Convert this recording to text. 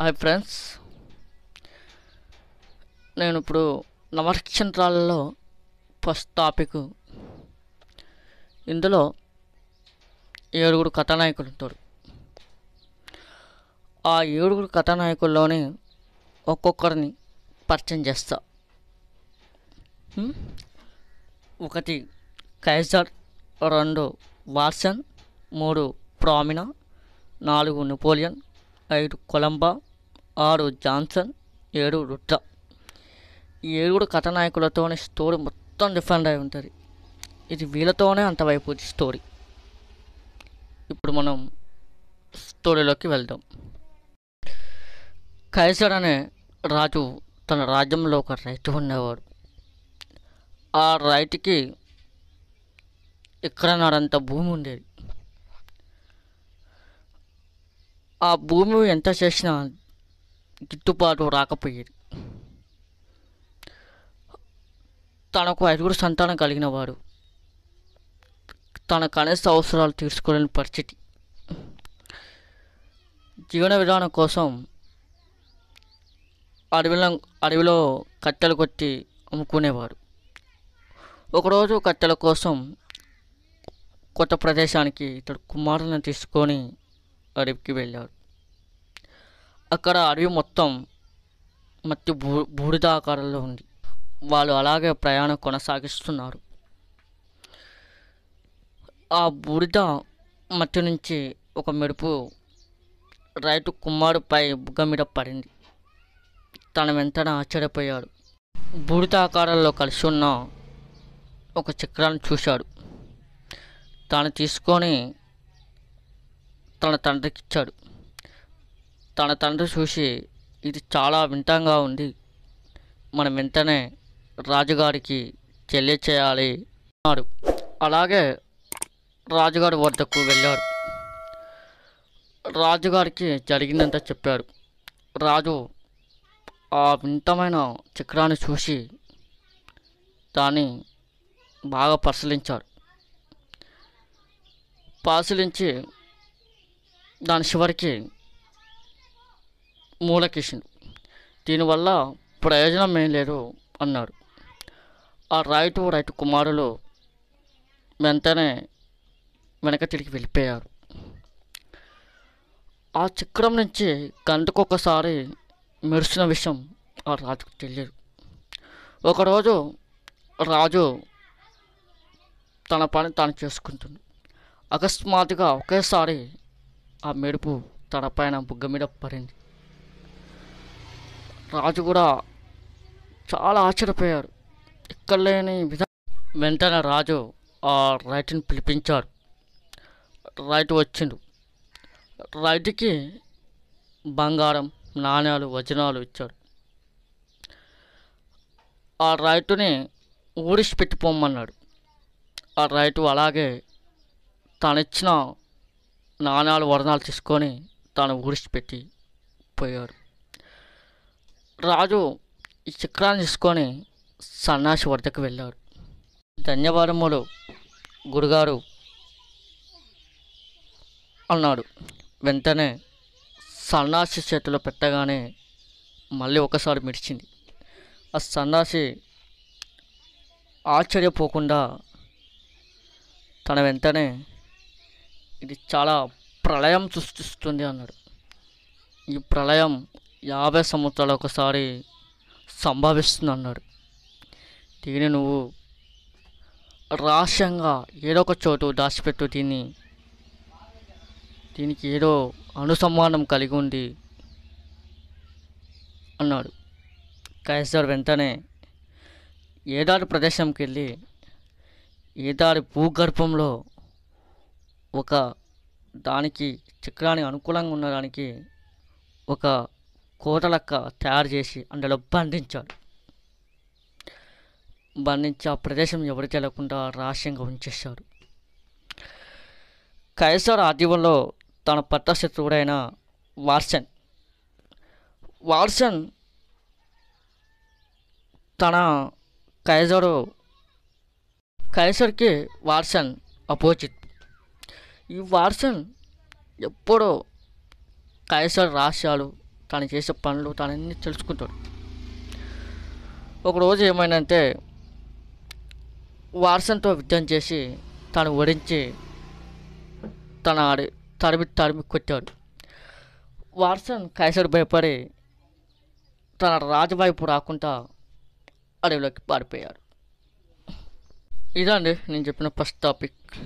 hi friends నేను ఇప్పుడు నవక్షత్రాలలో first topic ఇందులో ఏడుగురు కథానాయకులు ఉంటారు ఆ ఏడుగురు కథానాయకుల్లోని ఒక్కొక్కరిని పరిచయం చేస్తా ఒకటి కైజర్ రెండు వార్సన్ మూడు ప్రామినా నాలుగు నెపోలియన్ ఐదు కొలంబా ఆరు జాన్సన్ ఏడు రుట్ట ఈ ఏడుగురు కథానాయకులతోనే స్టోరీ మొత్తం డిఫరెంట్ అయి ఉంటుంది ఇది వీళ్ళతోనే అంత వైపు స్టోరీ ఇప్పుడు మనం స్టోరీలోకి వెళ్దాం కైసర్ అనే రాజు తన రాజ్యంలో ఒక రైతు ఉండేవాడు ఆ రైతుకి ఇక్కడ నాడంత భూమి ఉండేది ఆ భూమి ఎంత చేసినా గిట్టుబాటు రాకపోయేది తనకు ఐదుగురు సంతానం వాడు తన కనీస అవసరాలు తీర్చుకోలేని పరిస్థితి జీవన విధానం కోసం అడవిలో అడవిలో కట్టెలు కొట్టి అమ్ముకునేవాడు ఒకరోజు కట్టెల కోసం కొత్త ప్రదేశానికి ఇతడు కుమారుని తీసుకొని అడవికి వెళ్ళాడు అక్కడ అడవి మొత్తం మట్టి బూ బూడిద ఆకారంలో ఉంది వాళ్ళు అలాగే ప్రయాణం కొనసాగిస్తున్నారు ఆ బూడిద మట్టి నుంచి ఒక మెరుపు రైతు కుమ్మారుపై బుగ్గ మీద పడింది తన వెంటనే ఆశ్చర్యపోయాడు బూడిద ఆకారంలో కలిసి ఉన్న ఒక చక్రాన్ని చూశాడు తాను తీసుకొని తన తండ్రికి ఇచ్చాడు తన తండ్రి చూసి ఇది చాలా వింతంగా ఉంది మనం వెంటనే రాజుగారికి చెల్లిచేయాలి అన్నాడు అలాగే రాజుగారి వద్దకు వెళ్ళారు రాజుగారికి జరిగిందంతా చెప్పారు రాజు ఆ వింతమైన చక్రాన్ని చూసి దాన్ని బాగా పరిశీలించాడు పరిశీలించి దాని చివరికి మూలకిషన్ దీనివల్ల ప్రయోజనం ఏం లేదు అన్నాడు ఆ రైతు రైతు కుమారులు వెంటనే వెనక తిరిగి వెళ్ళిపోయారు ఆ చక్రం నుంచి గంటకు ఒకసారి మెరుసిన విషయం ఆ రాజుకు తెలియదు ఒకరోజు రాజు తన పని తాను చేసుకుంటుంది అకస్మాత్తుగా ఒకేసారి ఆ మెరుపు తన పైన బుగ్గ మీద పడింది రాజు కూడా చాలా ఆశ్చర్యపోయారు ఇక్కడ లేని విధా వెంటనే రాజు ఆ రైతుని పిలిపించారు రైతు వచ్చిండు రైతుకి బంగారం నాణ్యాలు వజనాలు ఇచ్చాడు ఆ రైతుని ఊడిసి పెట్టిపోమన్నాడు ఆ రైతు అలాగే తనిచ్చిన నాణ్యాలు వరణాలు తీసుకొని తాను ఊడిసి పెట్టి పోయాడు రాజు ఈ చక్రాన్ని తీసుకొని సన్నాసి వద్దకు వెళ్ళాడు ధన్యవాదములు గురుగారు అన్నాడు వెంటనే సన్నాసి చేతిలో పెట్టగానే మళ్ళీ ఒకసారి మిడిచింది ఆ సన్నాసి ఆశ్చర్యపోకుండా తన వెంటనే ఇది చాలా ప్రళయం సృష్టిస్తుంది అన్నాడు ఈ ప్రళయం యాభై సంవత్సరాలు ఒకసారి సంభవిస్తుంది అన్నాడు దీన్ని నువ్వు రహస్యంగా ఏదో ఒక చోటు దాచిపెట్టు దీన్ని దీనికి ఏదో అనుసంధానం కలిగి ఉంది అన్నాడు కైసర్ వెంటనే ఏడారి ప్రదేశంకి వెళ్ళి ఏడారి భూగర్భంలో ఒక దానికి చక్రానికి అనుకూలంగా ఉన్నదానికి ఒక కూటలక్క తయారు చేసి అందులో బంధించాడు బంధించి ఆ ప్రదేశం ఎవరు తెలియకుండా రహస్యంగా ఉంచేశాడు కైసర్ ఆధ్వర్యంలో తన పట్ట శత్రువుడైన వార్సన్ వార్సన్ తన కైజరు కైసర్కి వార్సన్ అపోజిట్ ఈ వార్సన్ ఎప్పుడో కైసర్ రహస్యాలు తాను చేసే పనులు తనన్నీ తెలుసుకుంటాడు ఒకరోజు ఏమైందంటే వారసంతో యుద్ధం చేసి తను ఓడించి తన ఆడి తరిమి తరిమి కొట్టాడు వార్సన్ కైసరు భయపడి తన రాజువైపు రాకుండా అడవిలోకి పారిపోయాడు ఇదండి నేను చెప్పిన ఫస్ట్ టాపిక్